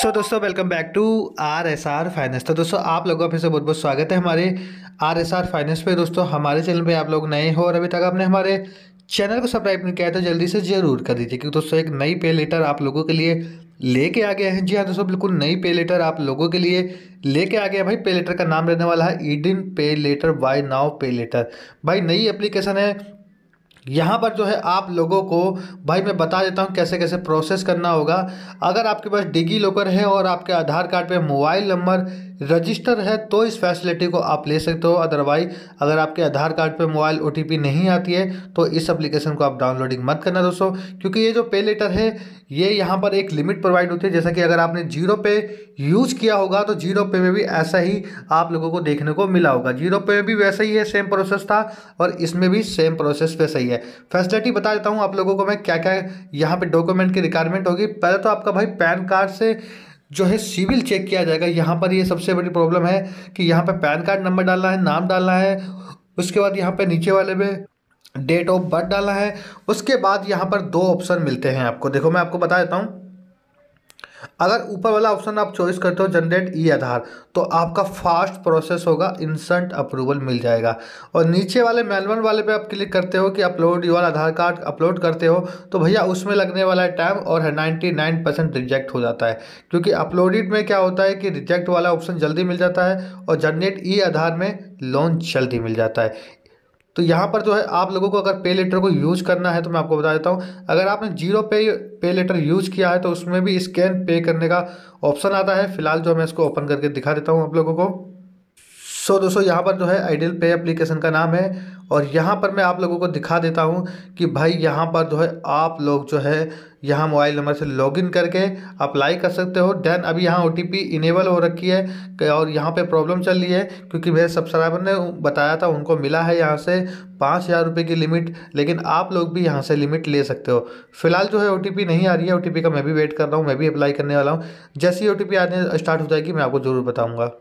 सो so, दोस्तों welcome back to R S R finance तो दोस्तों आप लोगों का फिर से बहुत बहुत स्वागत है हमारे आर एस आर फाइनेंस पे दोस्तों हमारे चैनल पे आप लोग नए हो और अभी तक आपने हमारे चैनल को सब्सक्राइब नहीं किया तो जल्दी से ज़रूर कर दीजिए क्योंकि दोस्तों एक नई पे लेटर आप लोगों के लिए लेके आ गया है जी हाँ दोस्तों बिल्कुल नई पे लेटर आप लोगों के लिए लेके आ गया भाई पे लेटर का नाम रहने वाला है ईडिन पे लेटर बाय नाव पे लेटर भाई नई एप्लीकेशन है यहाँ पर जो है आप लोगों को भाई मैं बता देता हूँ कैसे कैसे प्रोसेस करना होगा अगर आपके पास डिगी लॉकर है और आपके आधार कार्ड पे मोबाइल नंबर रजिस्टर है तो इस फैसिलिटी को आप ले सकते हो अदरवाइज अगर आपके आधार कार्ड पे मोबाइल ओ नहीं आती है तो इस एप्लीकेशन को आप डाउनलोडिंग मत करना दोस्तों क्योंकि ये जो पे लेटर है ये यहाँ पर एक लिमिट प्रोवाइड होती है जैसा कि अगर आपने जीरो पे यूज़ किया होगा तो जीरो पे में भी ऐसा ही आप लोगों को देखने को मिला होगा जीरो पे में भी वैसा ही है सेम प्रोसेस था और इसमें भी सेम प्रोसेस वैसा ही है फैसिलिटी बता देता हूँ आप लोगों को मैं क्या क्या यहाँ पर डॉक्यूमेंट की रिक्वायरमेंट होगी पहले तो आपका भाई पैन कार्ड से जो है सिविल चेक किया जाएगा यहाँ पर ये सबसे बड़ी प्रॉब्लम है कि यहाँ पर पैन कार्ड नंबर डालना है नाम डालना है उसके बाद यहाँ पर नीचे वाले में डेट ऑफ बर्थ डालना है उसके बाद यहाँ पर दो ऑप्शन मिलते हैं आपको देखो मैं आपको बता देता हूँ अगर ऊपर वाला ऑप्शन आप चॉइस करते हो जनरेट ई आधार तो आपका फास्ट प्रोसेस होगा इंस्टेंट अप्रूवल मिल जाएगा और नीचे वाले मैनुअल वाले पे आप क्लिक करते हो कि upload your Aadhaar card upload करते हो तो भैया उसमें लगने वाला है टाइम और है नाइन्टी नाइन परसेंट रिजेक्ट हो जाता है क्योंकि अपलोडेड में क्या होता है कि रिजेक्ट वाला ऑप्शन जल्दी मिल जाता है और जनरेट ई आधार में लोन जल्दी मिल जाता है तो यहाँ पर जो है आप लोगों को अगर पे लेटर को यूज़ करना है तो मैं आपको बता देता हूँ अगर आपने जीरो पे पे लेटर यूज़ किया है तो उसमें भी स्कैन पे करने का ऑप्शन आता है फिलहाल जो मैं इसको ओपन करके दिखा देता हूँ आप लोगों को सो दोस्तों यहाँ पर जो है आइडियल पे एप्लीकेशन का नाम है और यहाँ पर मैं आप लोगों को दिखा देता हूँ कि भाई यहाँ पर जो है आप लोग जो है यहाँ मोबाइल नंबर से लॉगिन करके अप्लाई कर सकते हो देन अभी यहाँ ओ इनेबल हो रखी है और यहाँ पे प्रॉब्लम चल रही है क्योंकि मेरे सब्सक्राइबर ने बताया था उनको मिला है यहाँ से पाँच हज़ार रुपये की लिमिट लेकिन आप लोग भी यहाँ से लिमिट ले सकते हो फिलहाल जो है ओ नहीं आ रही है ओ का मैं भी वेट कर रहा हूँ मैं भी अप्लाई करने वाला हूँ जैसी ओ आने स्टार्ट हो जाएगी मैं आपको ज़रूर बताऊँगा